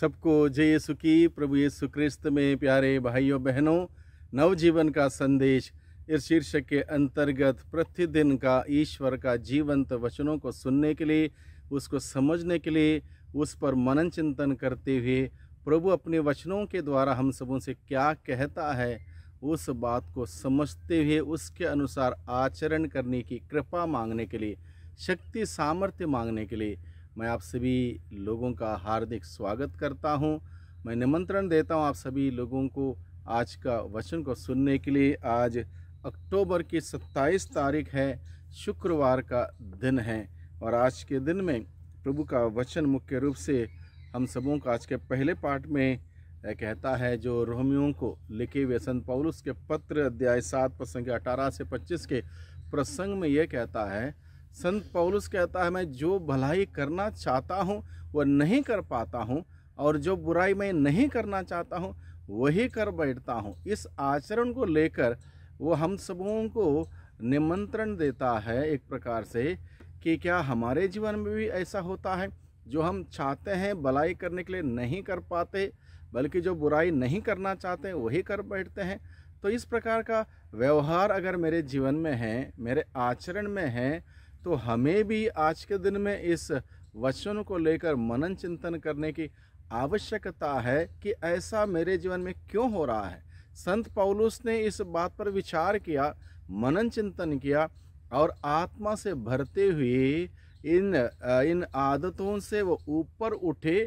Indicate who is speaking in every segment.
Speaker 1: सबको जय यीशु की प्रभु यीशु क्रिस्त में प्यारे भाइयों बहनों नवजीवन का संदेश इस शीर्षक के अंतर्गत प्रतिदिन का ईश्वर का जीवंत वचनों को सुनने के लिए उसको समझने के लिए उस पर मनन चिंतन करते हुए प्रभु अपने वचनों के द्वारा हम सबों से क्या कहता है उस बात को समझते हुए उसके अनुसार आचरण करने की कृपा मांगने के लिए शक्ति सामर्थ्य मांगने के लिए मैं आप सभी लोगों का हार्दिक स्वागत करता हूं मैं निमंत्रण देता हूं आप सभी लोगों को आज का वचन को सुनने के लिए आज अक्टूबर की 27 तारीख है शुक्रवार का दिन है और आज के दिन में प्रभु का वचन मुख्य रूप से हम सबों का आज के पहले पाठ में कहता है जो रोमियों को लिखे हुए संत पौलुस के पत्र अध्याय सात प्रसंग अठारह से पच्चीस के प्रसंग में यह कहता है संत पौलुस कहता है मैं जो भलाई करना चाहता हूँ वह नहीं कर पाता हूँ और जो बुराई मैं नहीं करना चाहता हूँ वही कर बैठता हूँ इस आचरण को लेकर वो हम सबों को निमंत्रण देता है एक प्रकार से कि क्या हमारे जीवन में भी ऐसा होता है जो हम चाहते हैं भलाई करने के लिए नहीं कर पाते बल्कि जो बुराई नहीं करना चाहते वही कर बैठते हैं तो इस प्रकार का व्यवहार अगर मेरे जीवन में है मेरे आचरण में है तो हमें भी आज के दिन में इस वचन को लेकर मनन चिंतन करने की आवश्यकता है कि ऐसा मेरे जीवन में क्यों हो रहा है संत पौलुस ने इस बात पर विचार किया मनन चिंतन किया और आत्मा से भरते हुए इन इन आदतों से वो ऊपर उठे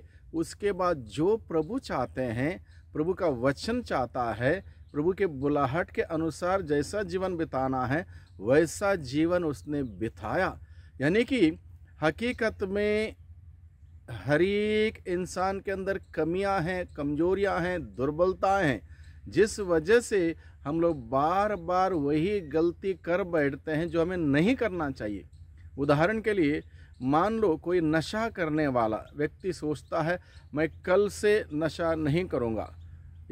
Speaker 1: उसके बाद जो प्रभु चाहते हैं प्रभु का वचन चाहता है प्रभु के बुलाहट के अनुसार जैसा जीवन बिताना है वैसा जीवन उसने बिताया यानी कि हकीकत में हर एक इंसान के अंदर कमियां हैं कमजोरियां हैं दुर्बलताएं हैं जिस वजह से हम लोग बार बार वही गलती कर बैठते हैं जो हमें नहीं करना चाहिए उदाहरण के लिए मान लो कोई नशा करने वाला व्यक्ति सोचता है मैं कल से नशा नहीं करूँगा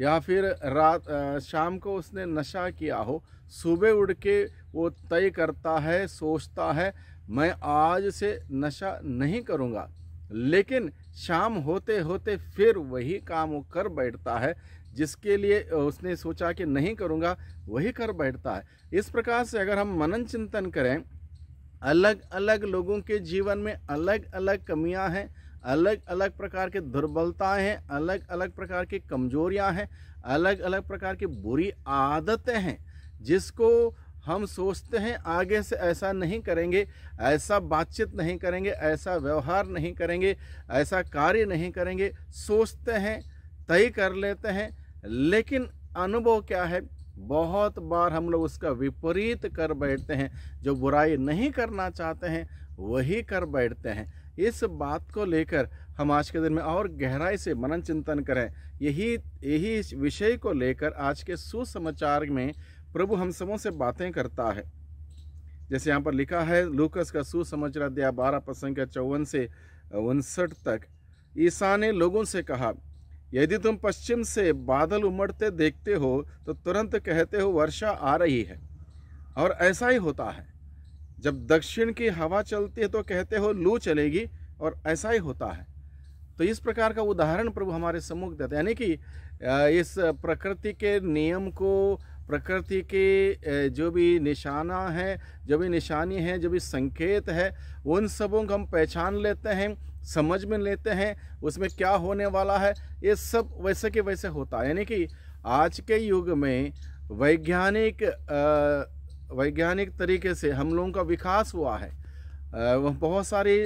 Speaker 1: या फिर रात शाम को उसने नशा किया हो सुबह उठ के वो तय करता है सोचता है मैं आज से नशा नहीं करूँगा लेकिन शाम होते होते फिर वही काम वो कर बैठता है जिसके लिए उसने सोचा कि नहीं करूँगा वही कर बैठता है इस प्रकार से अगर हम मनन चिंतन करें अलग अलग लोगों के जीवन में अलग अलग कमियां हैं अलग अलग प्रकार के दुर्बलताएं हैं अलग अलग प्रकार की कमजोरियां हैं अलग अलग प्रकार की बुरी आदतें हैं जिसको हम सोचते हैं आगे से ऐसा नहीं करेंगे ऐसा बातचीत नहीं करेंगे ऐसा व्यवहार नहीं करेंगे ऐसा कार्य नहीं करेंगे सोचते हैं तय कर लेते हैं लेकिन अनुभव क्या है बहुत बार हम लोग उसका विपरीत कर बैठते हैं जो बुराई नहीं करना चाहते हैं वही कर बैठते हैं इस बात को लेकर हम आज के दिन में और गहराई से मनन चिंतन करें यही यही विषय को लेकर आज के सुसमाचार में प्रभु हम सबों से बातें करता है जैसे यहाँ पर लिखा है लूकस का सुसमाचार अध्याय बारह प्रसंग का चौवन से उनसठ तक ईसा ने लोगों से कहा यदि तुम पश्चिम से बादल उमड़ते देखते हो तो तुरंत कहते हो वर्षा आ रही है और ऐसा ही होता है जब दक्षिण की हवा चलती है तो कहते हो लू चलेगी और ऐसा ही होता है तो इस प्रकार का उदाहरण प्रभु हमारे सम्मुख देते यानी कि इस प्रकृति के नियम को प्रकृति के जो भी निशाना है जो भी निशानी है जो भी संकेत है उन सबों को हम पहचान लेते हैं समझ में लेते हैं उसमें क्या होने वाला है ये सब वैसे के वैसे होता है यानी कि आज के युग में वैज्ञानिक वैज्ञानिक तरीके से हम लोगों का विकास हुआ है बहुत सारी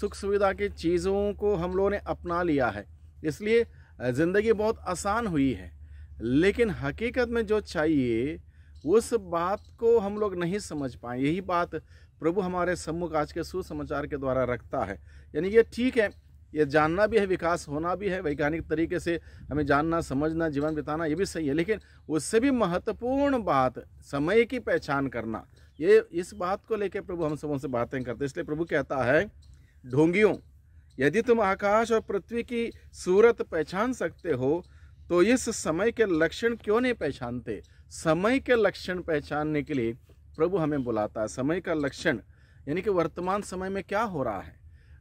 Speaker 1: सुख सुविधा की चीज़ों को हम लोगों ने अपना लिया है इसलिए ज़िंदगी बहुत आसान हुई है लेकिन हकीकत में जो चाहिए उस बात को हम लोग नहीं समझ पाए यही बात प्रभु हमारे सम्मुख आज के सुसमाचार के द्वारा रखता है यानी ये ठीक है ये जानना भी है विकास होना भी है वैज्ञानिक तरीके से हमें जानना समझना जीवन बिताना ये भी सही है लेकिन उससे भी महत्वपूर्ण बात समय की पहचान करना ये इस बात को लेकर प्रभु हम सबों से बातें करते इसलिए प्रभु कहता है ढोंगियों यदि तुम आकाश और पृथ्वी की सूरत पहचान सकते हो तो इस समय के लक्षण क्यों नहीं पहचानते समय के लक्षण पहचानने के लिए प्रभु हमें बुलाता है समय का लक्षण यानी कि वर्तमान समय में क्या हो रहा है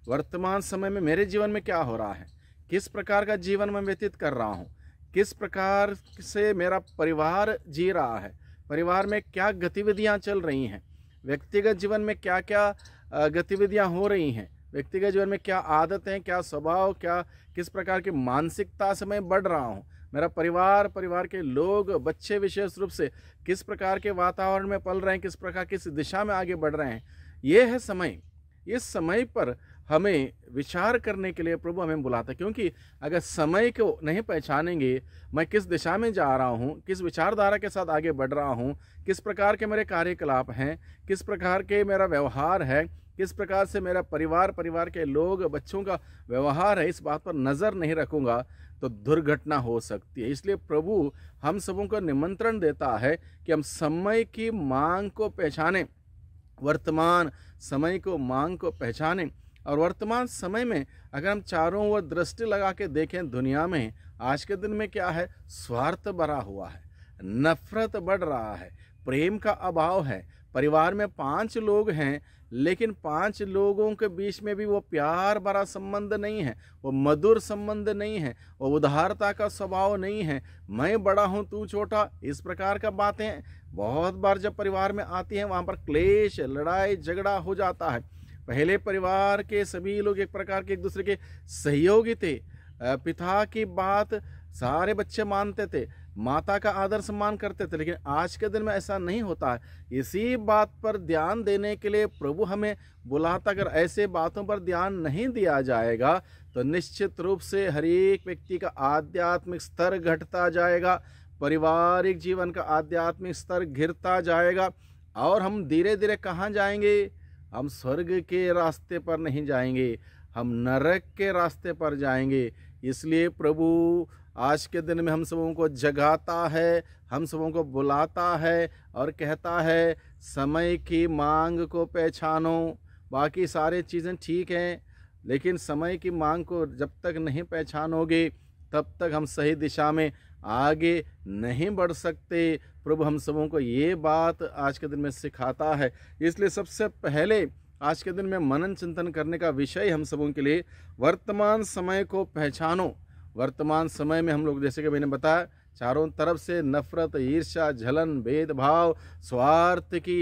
Speaker 1: वर्तमान समय में मेरे जीवन में क्या हो रहा है किस प्रकार का जीवन मैं व्यतीत कर रहा हूँ किस प्रकार से मेरा परिवार जी रहा है परिवार में क्या गतिविधियाँ चल रही हैं व्यक्तिगत जीवन में क्या क्या गतिविधियाँ हो रही हैं व्यक्तिगत जीवन में क्या आदतें क्या स्वभाव क्या किस प्रकार की मानसिकता से मैं बढ़ रहा हूँ मेरा परिवार परिवार के लोग बच्चे विशेष रूप से किस प्रकार के वातावरण में पल रहे हैं किस प्रकार किस दिशा में आगे बढ़ रहे हैं ये है समय इस समय पर हमें विचार करने के लिए प्रभु हमें बुलाता है क्योंकि अगर समय को नहीं पहचानेंगे मैं किस दिशा में जा रहा हूँ किस विचारधारा के साथ आगे बढ़ रहा हूँ किस प्रकार के मेरे कार्यकलाप हैं किस प्रकार के मेरा व्यवहार है किस प्रकार से मेरा परिवार परिवार के लोग बच्चों का व्यवहार है इस बात पर नज़र नहीं रखूँगा तो दुर्घटना हो सकती है इसलिए प्रभु हम सबों को निमंत्रण देता है कि हम समय की मांग को पहचाने वर्तमान समय को मांग को पहचाने और वर्तमान समय में अगर हम चारों ओर दृष्टि लगा के देखें दुनिया में आज के दिन में क्या है स्वार्थ भरा हुआ है नफरत बढ़ रहा है प्रेम का अभाव है परिवार में पांच लोग हैं लेकिन पांच लोगों के बीच में भी वो प्यार भरा संबंध नहीं है वो मधुर संबंध नहीं है वो उदारता का स्वभाव नहीं है मैं बड़ा हूँ तू छोटा इस प्रकार का बातें बहुत बार जब परिवार में आती हैं वहाँ पर क्लेश लड़ाई झगड़ा हो जाता है पहले परिवार के सभी लोग एक प्रकार के एक दूसरे के सहयोगी थे पिता की बात सारे बच्चे मानते थे माता का आदर सम्मान करते थे लेकिन आज के दिन में ऐसा नहीं होता है इसी बात पर ध्यान देने के लिए प्रभु हमें बुलाता अगर ऐसे बातों पर ध्यान नहीं दिया जाएगा तो निश्चित रूप से हर एक व्यक्ति का आध्यात्मिक स्तर घटता जाएगा पारिवारिक जीवन का आध्यात्मिक स्तर घिरता जाएगा और हम धीरे धीरे कहाँ जाएंगे हम स्वर्ग के रास्ते पर नहीं जाएंगे हम नरक के रास्ते पर जाएंगे इसलिए प्रभु आज के दिन में हम सबों को जगाता है हम सबों को बुलाता है और कहता है समय की मांग को पहचानो बाकी सारे चीज़ें ठीक हैं लेकिन समय की मांग को जब तक नहीं पहचानोगे तब तक हम सही दिशा में आगे नहीं बढ़ सकते प्रभु हम सबों को ये बात आज के दिन में सिखाता है इसलिए सबसे पहले आज के दिन में मनन चिंतन करने का विषय हम सबों के लिए वर्तमान समय को पहचानो वर्तमान समय में हम लोग जैसे कि मैंने बताया चारों तरफ से नफरत ईर्षा झलन भेदभाव स्वार्थ की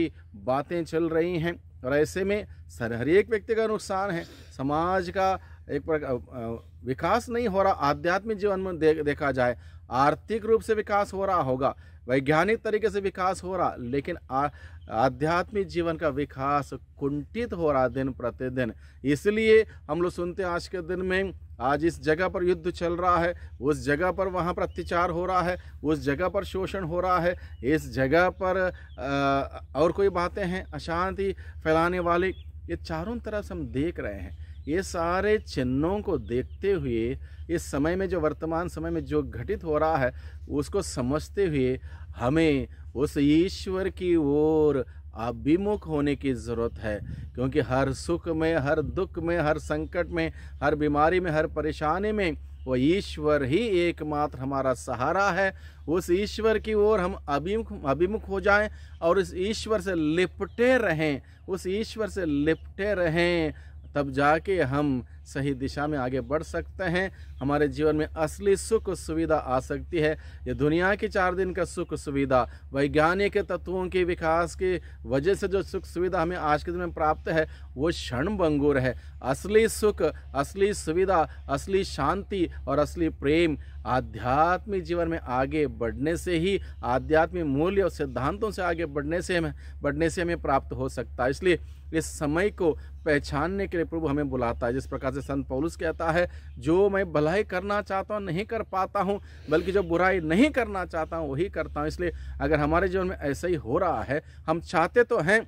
Speaker 1: बातें चल रही हैं और ऐसे में सर हर एक व्यक्ति का नुकसान है समाज का एक प्रकार विकास नहीं हो रहा आध्यात्मिक जीवन में दे, देखा जाए आर्थिक रूप से विकास हो रहा होगा वैज्ञानिक तरीके से विकास हो रहा लेकिन आ, आध्यात्मिक जीवन का विकास कुंठित हो रहा दिन प्रतिदिन इसलिए हम लोग सुनते हैं आज के दिन में आज इस जगह पर युद्ध चल रहा है उस जगह पर वहाँ पर अत्याचार हो रहा है उस जगह पर शोषण हो रहा है इस जगह पर आ, और कोई बातें हैं अशांति फैलाने वाली ये चारों तरफ हम देख रहे हैं ये सारे चिन्हों को देखते हुए इस समय में जो वर्तमान समय में जो घटित हो रहा है उसको समझते हुए हमें उस ईश्वर की ओर अभिमुख होने की ज़रूरत है क्योंकि हर सुख में हर दुख में हर संकट में हर बीमारी में हर परेशानी में वह ईश्वर ही एकमात्र हमारा सहारा है उस ईश्वर की ओर हम अभिमुख अभिमुख हो जाएं और उस ईश्वर से लिपटे रहें उस ईश्वर से लिपटे रहें तब जाके हम सही दिशा में आगे बढ़ सकते हैं हमारे जीवन में असली सुख सुविधा आ सकती है ये दुनिया के चार दिन का सुख सुविधा वैज्ञानिक तत्वों के विकास की वजह से जो सुख सुविधा हमें आज के दिन में प्राप्त है वो क्षण भंगुर है असली सुख असली सुविधा असली शांति और असली प्रेम आध्यात्मिक जीवन में आगे बढ़ने से ही आध्यात्मिक मूल्य और सिद्धांतों से आगे बढ़ने से हमें बढ़ने से हमें प्राप्त हो सकता है इसलिए इस समय को पहचानने के लिए प्रभु हमें बुलाता है जिस प्रकार से संत पौलुस कहता है जो मैं भलाई करना चाहता हूँ नहीं कर पाता हूँ बल्कि जो बुराई नहीं करना चाहता हूँ वही करता हूँ इसलिए अगर हमारे जीवन में ऐसा ही हो रहा है हम चाहते तो हैं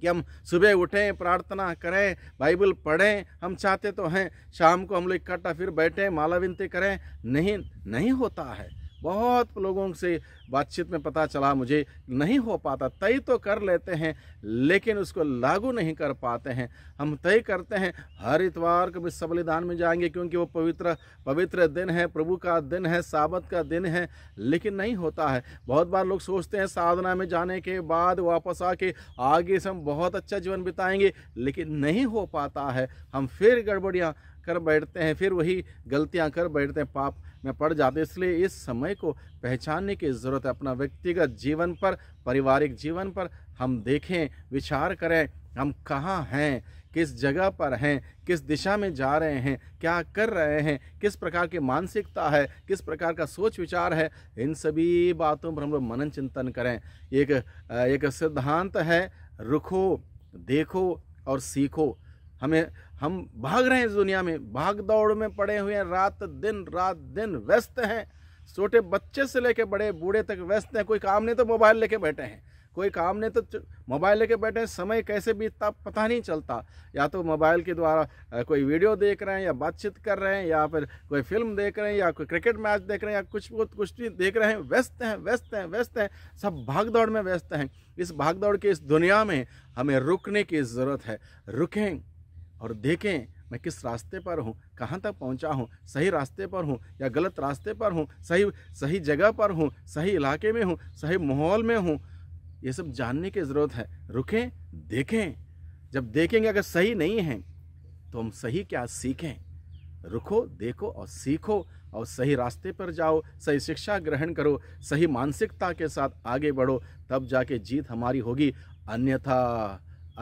Speaker 1: कि हम सुबह उठें प्रार्थना करें बाइबल पढ़ें हम चाहते तो हैं शाम को हम लोग इकट्ठा फिर बैठें माला विनती करें नहीं नहीं होता है बहुत लोगों से बातचीत में पता चला मुझे नहीं हो पाता तय तो कर लेते हैं लेकिन उसको लागू नहीं कर पाते हैं हम तय करते हैं हर इतवार कभी सबलिदान में जाएंगे क्योंकि वो पवित्र पवित्र दिन है प्रभु का दिन है साबत का दिन है लेकिन नहीं होता है बहुत बार लोग सोचते हैं साधना में जाने के बाद वापस आके आगे से हम बहुत अच्छा जीवन बिताएंगे लेकिन नहीं हो पाता है हम फिर गड़बड़ियाँ कर बैठते हैं फिर वही गलतियां कर बैठते हैं पाप में पड़ जाते इसलिए इस समय को पहचानने की ज़रूरत है अपना व्यक्तिगत जीवन पर पारिवारिक जीवन पर हम देखें विचार करें हम कहाँ हैं किस जगह पर हैं किस दिशा में जा रहे हैं क्या कर रहे हैं किस प्रकार की मानसिकता है किस प्रकार का सोच विचार है इन सभी बातों पर हम लोग मनन चिंतन करें एक एक सिद्धांत है रुको देखो और सीखो हमें हम भाग रहे हैं इस दुनिया में भाग दौड़ में पड़े हुए हैं रात दिन रात दिन व्यस्त हैं छोटे बच्चे से लेके बड़े बूढ़े तक व्यस्त हैं कोई काम नहीं तो मोबाइल लेके बैठे हैं कोई काम नहीं तो मोबाइल लेके बैठे हैं समय कैसे बीतता पता नहीं चलता या तो मोबाइल के द्वारा कोई वीडियो देख रहे हैं या बातचीत कर रहे हैं या फिर कोई फिल्म देख रहे हैं या कोई क्रिकेट मैच देख रहे हैं या कुछ कुछ भी देख रहे हैं व्यस्त हैं व्यस्त हैं व्यस्त हैं सब भाग दौड़ में व्यस्त हैं इस भाग दौड़ की इस दुनिया में हमें रुकने की ज़रूरत है रुकें और देखें मैं किस रास्ते पर हूँ कहाँ तक पहुँचा हूँ सही रास्ते पर हूँ या गलत रास्ते पर हूँ सही सही जगह पर हूँ सही इलाके में हूँ सही माहौल में हूँ ये सब जानने की ज़रूरत है रुकें देखें जब देखेंगे अगर सही नहीं है तो हम सही क्या सीखें रुको देखो और सीखो और सही रास्ते पर जाओ सही शिक्षा ग्रहण करो सही मानसिकता के साथ आगे बढ़ो तब जाके जीत हमारी होगी अन्यथा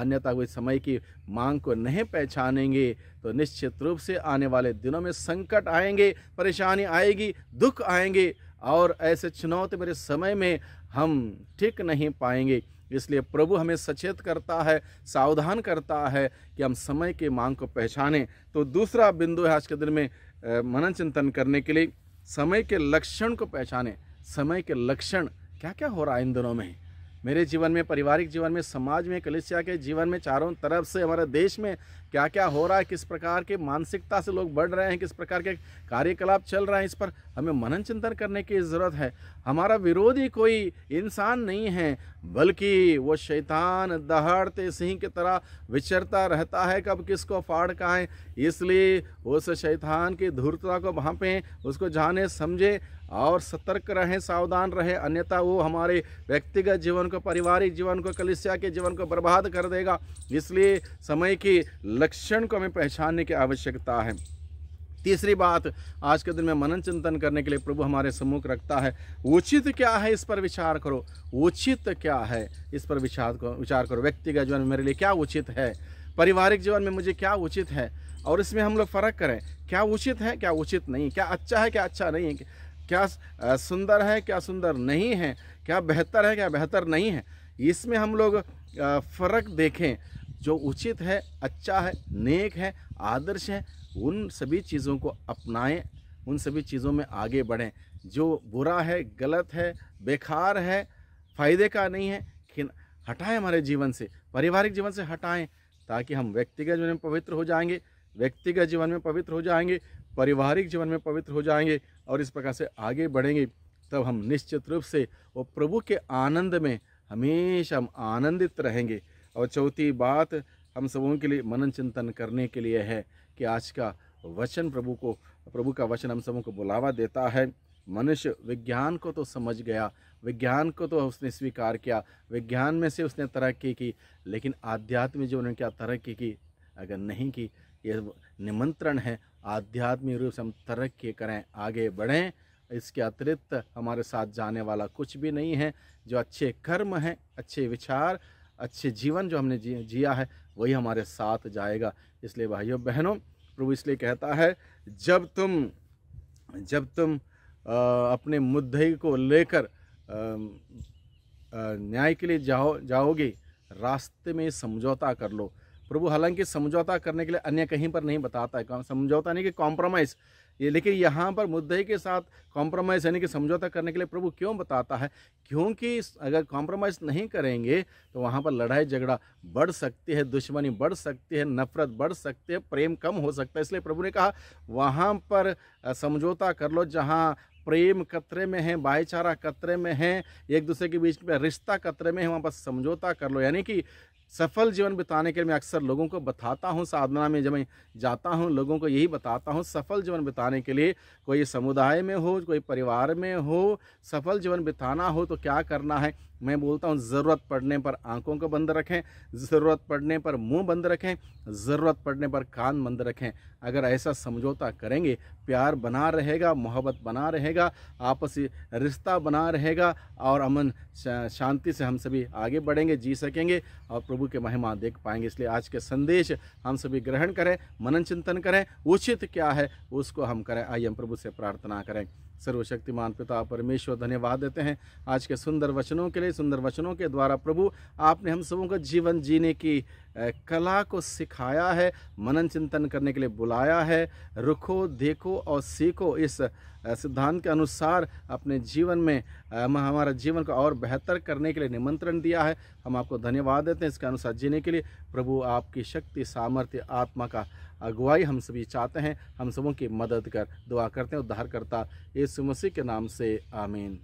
Speaker 1: अन्यथा वे समय की मांग को नहीं पहचानेंगे तो निश्चित रूप से आने वाले दिनों में संकट आएंगे परेशानी आएगी दुख आएंगे और ऐसे चुनौती मेरे समय में हम ठीक नहीं पाएंगे इसलिए प्रभु हमें सचेत करता है सावधान करता है कि हम समय की मांग को पहचानें तो दूसरा बिंदु है आज के दिन में मनन चिंतन करने के लिए समय के लक्षण को पहचानें समय के लक्षण क्या क्या हो रहा है इन दिनों में मेरे जीवन में पारिवारिक जीवन में समाज में कलिसिया के जीवन में चारों तरफ से हमारे देश में क्या क्या हो रहा है किस प्रकार के मानसिकता से लोग बढ़ रहे हैं किस प्रकार के कार्यकलाप चल रहे हैं इस पर हमें मनन चिंतन करने की ज़रूरत है हमारा विरोधी कोई इंसान नहीं है बल्कि वो शैतान दहाड़ते सिंह की तरह विचरता रहता है कब किसको फाड़ का है इसलिए उस शैतान की धूर्तता को वहाँ पे उसको जाने समझे और सतर्क रहें सावधान रहें अन्यथा वो हमारे व्यक्तिगत जीवन को पारिवारिक जीवन को कलिसिया के जीवन को बर्बाद कर देगा इसलिए समय के लक्षण को हमें पहचानने की आवश्यकता है तीसरी बात आज के दिन में मनन चिंतन करने के लिए प्रभु हमारे सम्मुख रखता है उचित क्या है इस पर विचार करो उचित क्या है इस पर विचार करो विचार करो व्यक्तिगत जीवन में मेरे लिए क्या उचित है पारिवारिक जीवन में मुझे क्या उचित है और इसमें हम लोग फ़र्क करें क्या उचित है क्या उचित नहीं क्या अच्छा है क्या अच्छा नहीं है क्या सुंदर है क्या सुंदर नहीं है क्या बेहतर है क्या बेहतर नहीं है इसमें हम लोग फ़र्क देखें जो उचित है अच्छा है नेक है आदर्श है उन सभी चीज़ों को अपनाएं उन सभी चीज़ों में आगे बढ़ें जो बुरा है गलत है बेकार है फ़ायदे का नहीं है हटाएं हमारे जीवन से पारिवारिक जीवन से हटाएं ताकि हम व्यक्तिगत जीवन में पवित्र हो जाएंगे व्यक्तिगत जीवन में पवित्र हो जाएंगे पारिवारिक जीवन में पवित्र हो जाएंगे और इस प्रकार से आगे बढ़ेंगे तब हम निश्चित रूप से वो प्रभु के आनंद में हमेशा हम आनंदित रहेंगे और चौथी बात हम सबों के लिए मनन चिंतन करने के लिए है कि आज का वचन प्रभु को प्रभु का वचन हम सबों को बुलावा देता है मनुष्य विज्ञान को तो समझ गया विज्ञान को तो उसने स्वीकार किया विज्ञान में से उसने तरक्की की लेकिन आध्यात्मिक जीवन में क्या तरक्की की अगर नहीं की ये निमंत्रण है आध्यात्मिक रूप से हम तरक्की करें आगे बढ़ें इसके अतिरिक्त हमारे साथ जाने वाला कुछ भी नहीं है जो अच्छे कर्म हैं अच्छे विचार अच्छे जीवन जो हमने जी, जिया है वही हमारे साथ जाएगा इसलिए भाइयों बहनों प्रभु इसलिए कहता है जब तुम जब तुम आ, अपने मुद्दे को लेकर न्याय के लिए जाओ जाओगे रास्ते में समझौता कर लो प्रभु हालांकि समझौता करने के लिए अन्य कहीं पर नहीं बताता है समझौता नहीं कि कॉम्प्रोमाइज़ ये लेकिन यहाँ पर मुद्दे के साथ कॉम्प्रोमाइज़ यानी कि समझौता करने के लिए प्रभु क्यों बताता है क्योंकि अगर कॉम्प्रोमाइज़ नहीं करेंगे तो वहाँ पर लड़ाई झगड़ा बढ़ सकती है दुश्मनी बढ़ सकती है नफरत बढ़ सकती है प्रेम कम हो सकता है इसलिए प्रभु ने कहा वहाँ पर समझौता कर लो जहाँ प्रेम कतरे में है भाईचारा कतरे में है एक दूसरे के बीच में रिश्ता कतरे में है वहाँ पर समझौता कर लो यानी कि सफल जीवन बिताने के लिए मैं अक्सर लोगों को बताता हूँ साधना में जब मैं जाता हूँ लोगों को यही बताता हूँ सफल जीवन बिताने के लिए कोई समुदाय में हो कोई परिवार में हो सफल जीवन बिताना हो तो क्या करना है मैं बोलता हूँ ज़रूरत पड़ने पर आंखों को बंद रखें ज़रूरत पड़ने पर मुंह बंद रखें ज़रूरत पड़ने पर कान बंद रखें अगर ऐसा समझौता करेंगे प्यार बना रहेगा मोहब्बत बना रहेगा आपसी रिश्ता बना रहेगा और अमन शांति से हम सभी आगे बढ़ेंगे जी सकेंगे और प्रभु के महिमा देख पाएंगे इसलिए आज के संदेश हम सभी ग्रहण करें मनन चिंतन करें उचित क्या है उसको हम करें आइए हम प्रभु से प्रार्थना करें सर्वशक्तिमान पिता परमेश्वर धन्यवाद देते हैं आज के सुंदर वचनों के लिए सुंदर वचनों के द्वारा प्रभु आपने हम सबों को जीवन जीने की कला को सिखाया है मनन चिंतन करने के लिए बुलाया है रुको देखो और सीखो इस सिद्धांत के अनुसार अपने जीवन में हमारा जीवन को और बेहतर करने के लिए निमंत्रण दिया है हम आपको धन्यवाद देते हैं इसके अनुसार जीने के लिए प्रभु आपकी शक्ति सामर्थ्य आत्मा का अगुवाई हम सभी चाहते हैं हम सबों की मदद कर दुआ करते हैं उद्धारकर्ता यीशु मसीह के नाम से आमीन